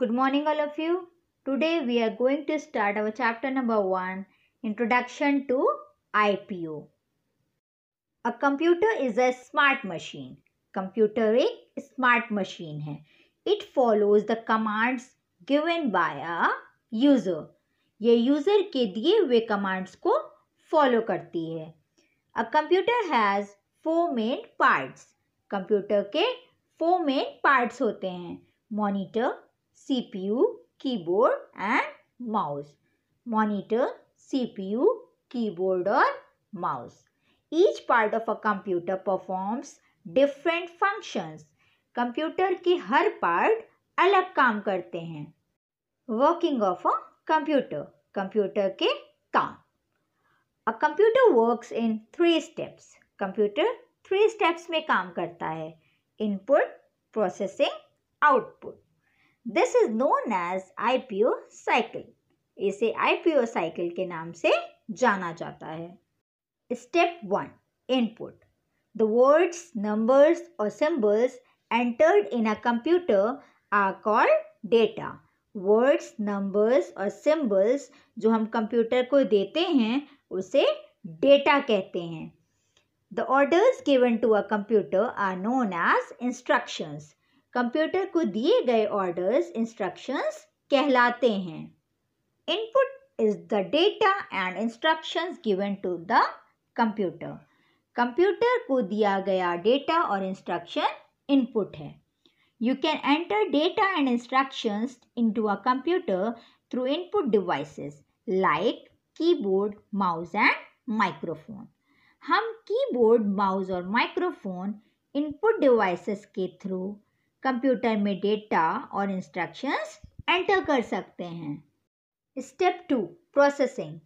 Good morning all of you. Today we are going to start our chapter number 1 Introduction to IPO. A computer is a smart machine. Computer एक smart machine है. It follows the commands given by a user. ये user के दिए हुए commands को follow करती है. A computer has four main parts. Computer के four main parts होते हैं. Monitor CPU, keyboard and mouse. Monitor, CPU, keyboard और mouse each part of a computer performs different functions. Computer के हर पार्ट अलग काम करते हैं working of a computer computer के काम a computer works in three steps computer three steps में काम करता है input processing output this is known as IPO cycle इसे आईपीओ साइकिल के नाम से जाना जाता है step one input the words numbers और symbols entered in a computer are called data words numbers और सिंबल्स जो हम कंप्यूटर को देते हैं उसे डेटा कहते हैं the orders given to a computer are known as instructions computer को दिए गए ऑर्डर्स इंस्ट्रक्शंस कहलाते हैं input is the data and instructions given to the computer computer को दिया गया डेटा और इंस्ट्रक्शन इनपुट है you can enter data and instructions into a computer through input devices like keyboard mouse and microphone हम keyboard mouse और microphone input devices के through computer में data और इंस्ट्रक्शंस एंटर कर सकते हैं step two processing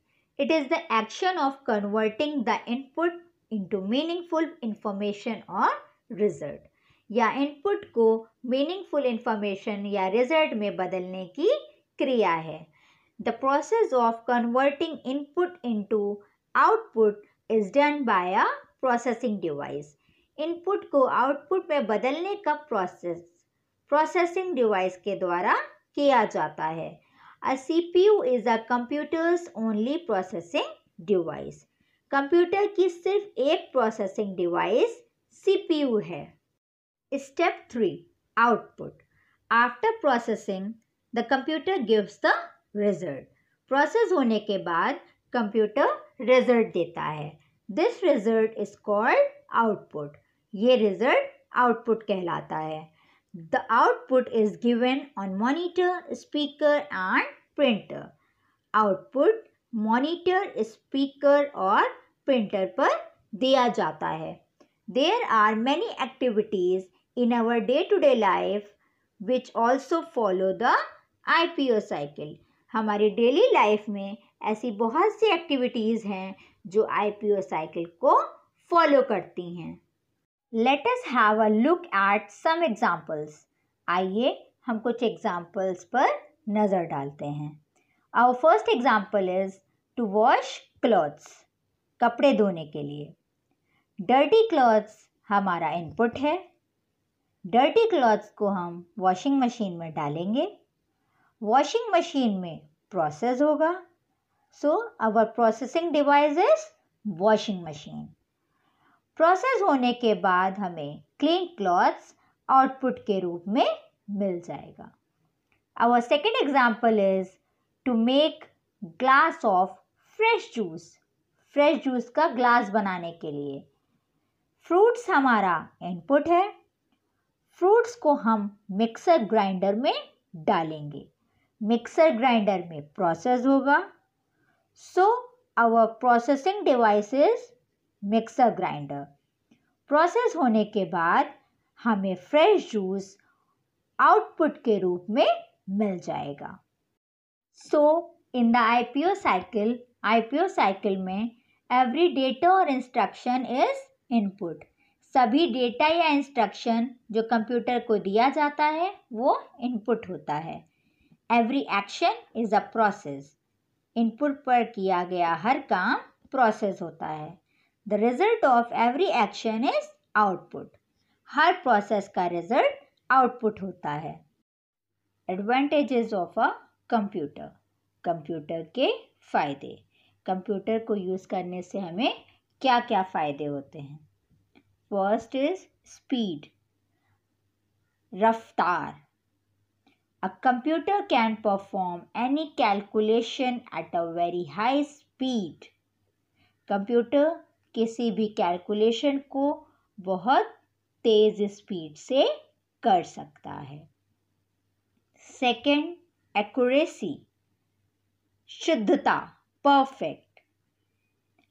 it is the action of converting the input into meaningful information और result या इनपुट को मीनिंगफुल इंफॉर्मेशन या रिजल्ट में बदलने की क्रिया है the process of converting input into output is done by a processing device input को आउटपुट में बदलने का प्रोसेस प्रोसेसिंग डिवाइस के द्वारा किया जाता है a C P U is a computers only processing device computer की सिर्फ एक processing device C P U है step three output after processing the computer gives the result process होने के बाद कंप्यूटर रिजल्ट देता है this result is called output ये रिजल्ट आउटपुट कहलाता है the output is given on monitor speaker and printer output monitor speaker और printer पर दिया जाता है देर are many activities in our day to day life which also follow the I P O cycle हमारी daily life में ऐसी बहुत सी एक्टिविटीज़ हैं जो आई पी ओ साइकिल को फॉलो करती हैं let us have a look at some examples आइए हम कुछ एग्जांपल्स पर नज़र डालते हैं our first example is to wash clothes कपड़े धोने के लिए डर्टी क्लॉथ्स हमारा इनपुट है डर्टी क्लॉथ्स को हम वॉशिंग मशीन में डालेंगे वॉशिंग मशीन में प्रोसेस होगा so our processing device is washing machine process होने के बाद हमें क्लीन क्लॉथ्स आउटपुट के रूप में मिल जाएगा our second example is to make glass of fresh juice fresh juice का ग्लास बनाने के लिए फ्रूट्स हमारा इनपुट है फ्रूट्स को हम मिक्सर ग्राइंडर में डालेंगे मिक्सर ग्राइंडर में प्रोसेस होगा so our processing devices mixer grinder process होने के बाद हमें फ्रेश जूस आउटपुट के रूप में मिल जाएगा so in the IPO cycle IPO cycle में एवरी डेटा और इंस्ट्रक्शन इज इनपुट सभी डेटा या इंस्ट्रक्शन जो कंप्यूटर को दिया जाता है वो इनपुट होता है every action is a process input पर किया गया हर काम प्रोसेस होता है the result of every action is output हर प्रोसेस का रिजल्ट आउटपुट होता है advantages of a computer computer के फायदे कंप्यूटर को यूज़ करने से हमें क्या क्या फ़ायदे होते हैं फर्स्ट इज स्पीड रफ्तार a computer can perform any calculation at a very high speed computer किसी भी कैलकुलेशन को बहुत तेज़ स्पीड से कर सकता है सेकेंड एक्यूरेसी शुद्धता perfect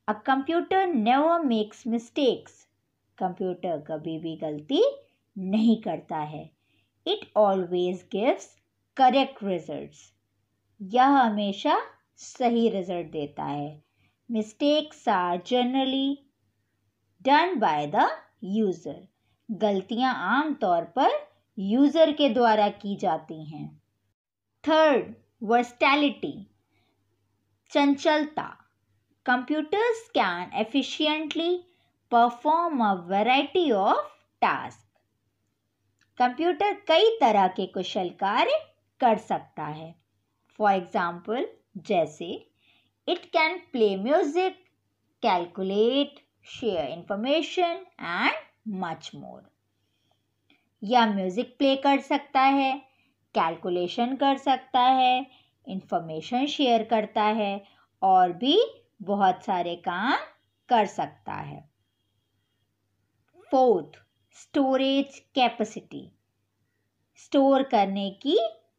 a computer never makes mistakes computer कभी भी गलती नहीं करता है it always gives correct results यह हमेशा सही रिजल्ट देता है mistakes are generally done by the user गलतियाँ आमतौर पर यूज़र के द्वारा की जाती हैं थर्ड वर्सटैलिटी चंचलता computers can efficiently perform a variety of task computer कई तरह के कुशल कार्य कर सकता है फॉर एग्जाम्पल जैसे It can play music, calculate, share information and much more. या म्यूज़िक प्ले कर सकता है कैलकुलेशन कर सकता है इंफॉर्मेशन शेयर करता है और भी बहुत सारे काम कर सकता है फोर्थ स्टोरेज कैपेसिटी स्टोर करने की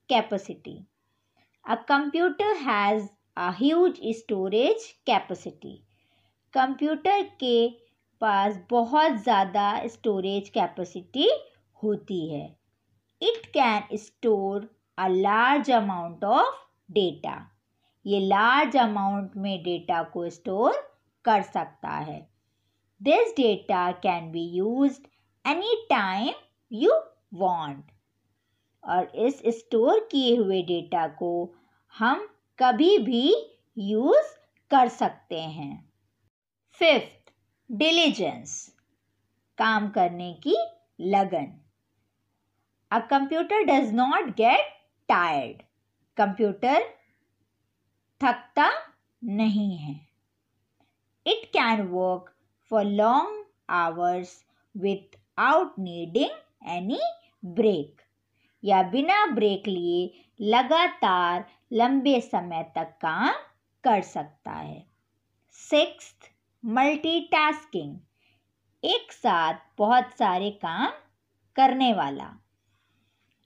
capacity a computer has a huge storage capacity computer के पास बहुत ज़्यादा स्टोरेज कैपेसिटी होती है it can store a large amount of data ये लार्ज अमाउंट में डेटा को स्टोर कर सकता है this data can be use any time you want और इस स्टोर किए हुए डेटा को हम कभी भी यूज़ कर सकते हैं फिफ्थ डिलीजेंस काम करने की लगन a computer does not get tired computer थकता नहीं है it can work for long hours without needing any break या बिना ब्रेक लिए लगातार लंबे समय तक काम कर सकता है सिक्स मल्टीटास्किंग एक साथ बहुत सारे काम करने वाला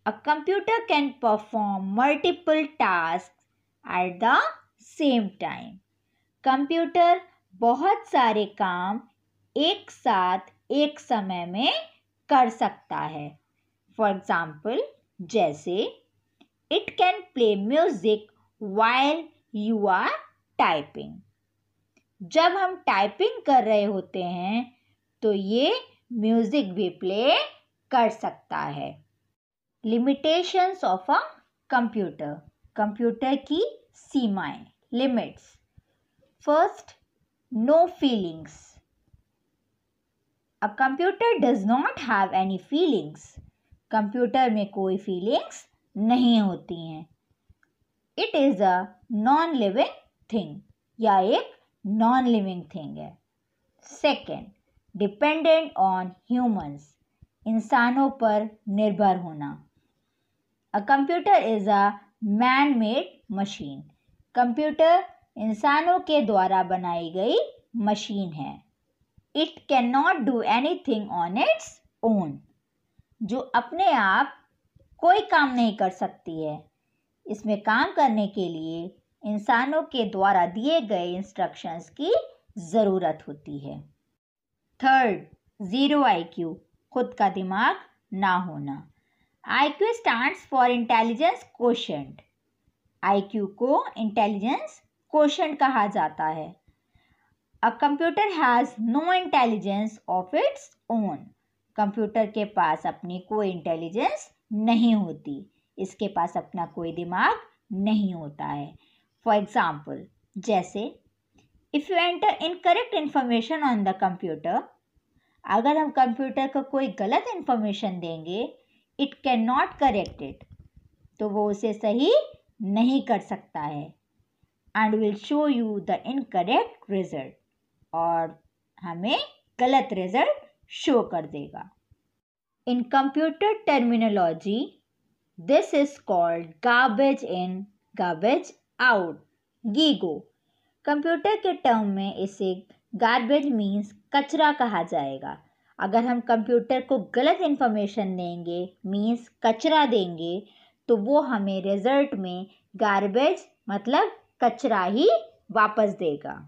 a computer can perform multiple task at the same time computer बहुत सारे काम एक साथ एक समय में कर सकता है फॉर एग्जाम्पल जैसे it can play music while you are typing जब हम टाइपिंग कर रहे होते हैं तो ये म्यूजिक भी प्ले कर सकता है limitations of a computer computer की सीमाएं limits first no feelings a computer does not have any feelings computer में कोई फीलिंग्स नहीं होती हैं it is a non living thing या एक नॉन लिविंग थिंग है सेकेंड डिपेंडेंट ऑन ह्यूमंस इंसानों पर निर्भर होना a computer is a man made machine computer इंसानों के द्वारा बनाई गई मशीन है it can not do any thing on its own जो अपने आप कोई काम नहीं कर सकती है इसमें काम करने के लिए इंसानों के द्वारा दिए गए इंस्ट्रक्शंस की ज़रूरत होती है थर्ड ज़ीरो आईक्यू खुद का दिमाग ना होना IQ stands for intelligence quotient IQ को इंटेलिजेंस कोशेंट कहा जाता है a computer has no intelligence of its own computer के पास अपनी कोई इंटेलिजेंस नहीं होती इसके पास अपना कोई दिमाग नहीं होता है फॉर एग्ज़ाम्पल जैसे if you enter incorrect information on the computer अगर हम कंप्यूटर को कोई गलत इन्फॉर्मेशन देंगे it can not correct it तो वो उसे सही नहीं कर सकता है and will show you the incorrect result और हमें गलत रिजल्ट शो कर देगा in computer terminology this is called garbage in garbage out GIGO computer के टर्म में इसे गार्बेज मीन्स कचरा कहा जाएगा अगर हम कंप्यूटर को गलत इन्फॉर्मेशन देंगे मीन्स कचरा देंगे तो वो हमें रिजल्ट में गार्बेज मतलब कचरा ही वापस देगा